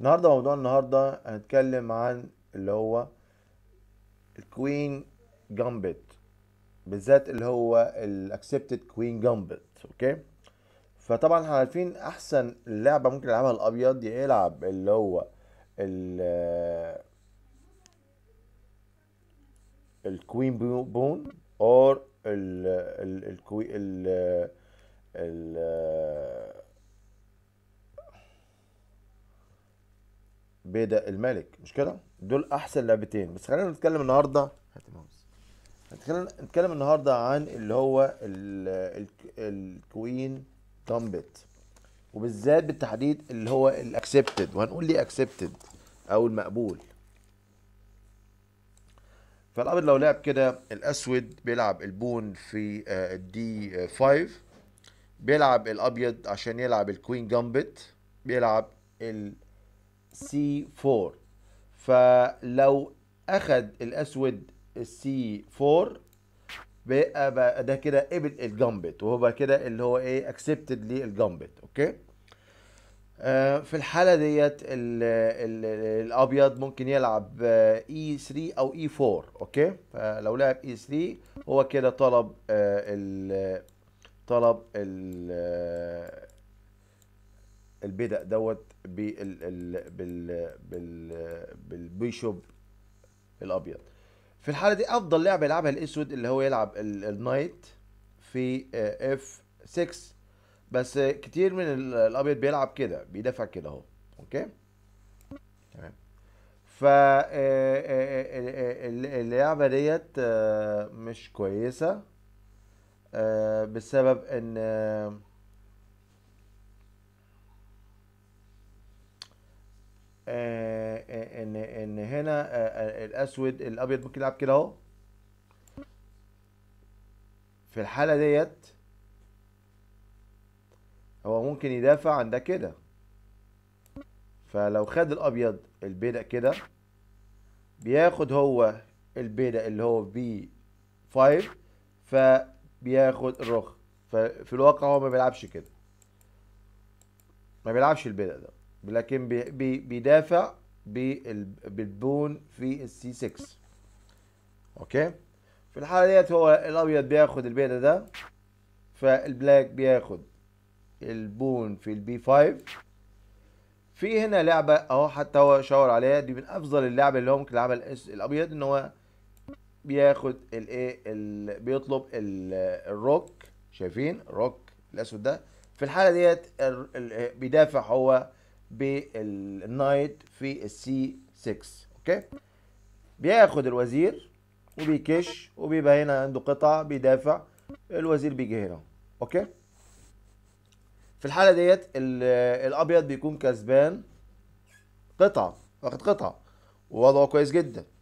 النهارده موضوع النهارده هنتكلم عن اللي هو الكوين جامبت بالذات اللي هو الاكسبتد كوين جامبت اوكي فطبعا احنا عارفين احسن لعبه ممكن يلعبها الابيض يلعب اللي هو ال الكوين بون اور ال ال ال ال بيدا الملك مش كده دول احسن لعبتين بس خلينا نتكلم النهارده خلينا نتكلم النهارده عن اللي هو الكوين تامبت وبالذات بالتحديد اللي هو الاكسبتد وهنقول ليه اكسبتد او المقبول فالابيض لو لعب كده الاسود بيلعب البون في آه، الدي 5 بيلعب الابيض عشان يلعب الكوين جامبت بيلعب ال سي 4 فلو اخد الاسود السي 4 بقى, بقى ده كده قبل الجامبت وهو كده اللي هو ايه اكسبتد للجامبت اوكي آه، في الحاله ديت الابيض ممكن يلعب اي e 3 او اي e 4 اوكي فلو لعب اي e 3 هو كده طلب آه، طلب البدء دوت بال بال بال بالبيشوب الابيض في الحاله دي افضل لعبه يلعبها الاسود اللي هو يلعب النايت في آه، اف 6 بس كتير من الابيض بيلعب كده بيدافع كده اهو اوكي تمام ف آه، آه، اللعبه ديت مش كويسه بسبب ان الاسود الابيض ممكن يلعب كده اهو في الحاله ديت هو ممكن يدافع عن ده كده فلو خد الابيض البيدق كده بياخد هو البيدق اللي هو بي 5 فبياخد الرخ ففي الواقع هو ما بيلعبش كده ما بيلعبش البيدق ده لكن بي بي بيدافع بالبون في السي 6 اوكي في الحاله ديت هو الابيض بياخد البيتا ده فالبلاك بياخد البون في البي 5 في هنا لعبه اهو حتى هو شاور عليها دي من افضل اللعب اللي هو ممكن يلعبها الابيض ان هو بياخد الايه بيطلب الروك شايفين روك الاسود ده في الحاله ديت بيدافع هو بالنايت في السي 6 اوكي بياخد الوزير وبيكش وبيبقى هنا عنده قطعه بيدافع الوزير بيجي هنا اوكي في الحاله ديت الابيض بيكون كسبان قطعه واخد قطعه ووضعه كويس جدا